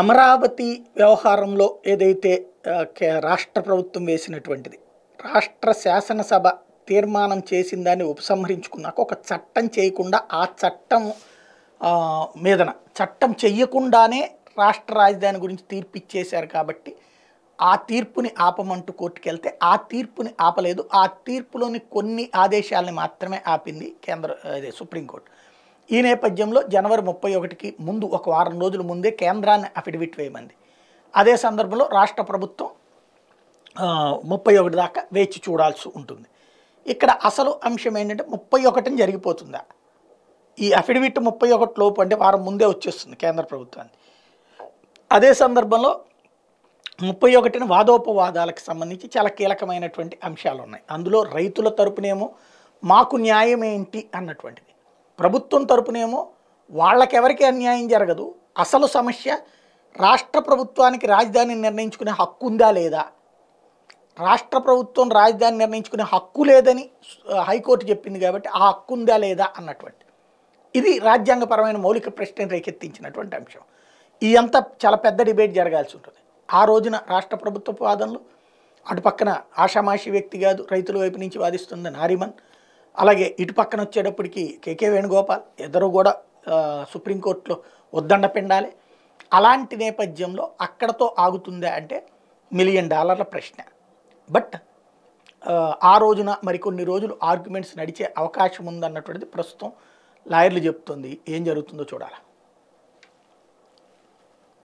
అమరావతి వ్యవహారంలో ఏదైతే రాష్ట్ర ప్రభుత్వం వేసినటువంటిది రాష్ట్ర శాసనసభ తీర్మానం చేసిందని ఉపసంహరించుకున్నాక ఒక చట్టం చేయకుండా ఆ చట్టం మీదన చట్టం చెయ్యకుండానే రాష్ట్ర రాజధాని గురించి తీర్పు ఇచ్చేశారు కాబట్టి ఆ తీర్పుని ఆపమంటూ కోర్టుకెళ్తే ఆ తీర్పుని ఆపలేదు ఆ తీర్పులోని కొన్ని ఆదేశాలని మాత్రమే ఆపింది కేంద్ర సుప్రీంకోర్టు ఈ నేపథ్యంలో జనవరి ముప్పై ఒకటికి ముందు ఒక వారం రోజుల ముందే కేంద్రాన్ని అఫిడవిట్ వేయమంది అదే సందర్భంలో రాష్ట్ర ప్రభుత్వం ముప్పై ఒకటి దాకా వేచి చూడాల్సి ఉంటుంది ఇక్కడ అసలు అంశం ఏంటంటే ముప్పై ఒకటిని జరిగిపోతుందా ఈ అఫిడవిట్ ముప్పై ఒకటి లోపు అంటే వారం ముందే వచ్చేస్తుంది కేంద్ర ప్రభుత్వాన్ని అదే సందర్భంలో ముప్పై ఒకటిని వాదోపవాదాలకు సంబంధించి చాలా కీలకమైనటువంటి అంశాలు ఉన్నాయి అందులో రైతుల తరపునేమో మాకు న్యాయం ఏంటి అన్నటువంటిది ప్రభుత్వం తరపునేమో వాళ్ళకెవరికి అన్యాయం జరగదు అసలు సమస్య రాష్ట్ర ప్రభుత్వానికి రాజధాని నిర్ణయించుకునే హక్కు ఉందా లేదా రాష్ట్ర ప్రభుత్వం రాజధాని నిర్ణయించుకునే హక్కు లేదని హైకోర్టు చెప్పింది కాబట్టి ఆ హక్కు ఉందా లేదా అన్నటువంటి ఇది రాజ్యాంగపరమైన మౌలిక ప్రశ్నను రేకెత్తించినటువంటి అంశం ఈ అంతా చాలా పెద్ద డిబేట్ జరగాల్సి ఉంటుంది ఆ రోజున రాష్ట్ర ప్రభుత్వ వాదనలు అటు పక్కన ఆషామాషి వ్యక్తి కాదు రైతుల వైపు నుంచి వాదిస్తుందని నారిమన్ అలాగే ఇటు పక్కన వచ్చేటప్పటికి కేకే వేణుగోపాల్ ఇద్దరు కూడా సుప్రీంకోర్టులో ఉద్దండ పిండాలి అలాంటి నేపథ్యంలో అక్కడతో ఆగుతుందా అంటే మిలియన్ డాలర్ల ప్రశ్న బట్ ఆ రోజున మరికొన్ని రోజులు ఆర్గ్యుమెంట్స్ నడిచే అవకాశం ఉందన్నటువంటిది ప్రస్తుతం లాయర్లు చెప్తుంది ఏం జరుగుతుందో చూడాలి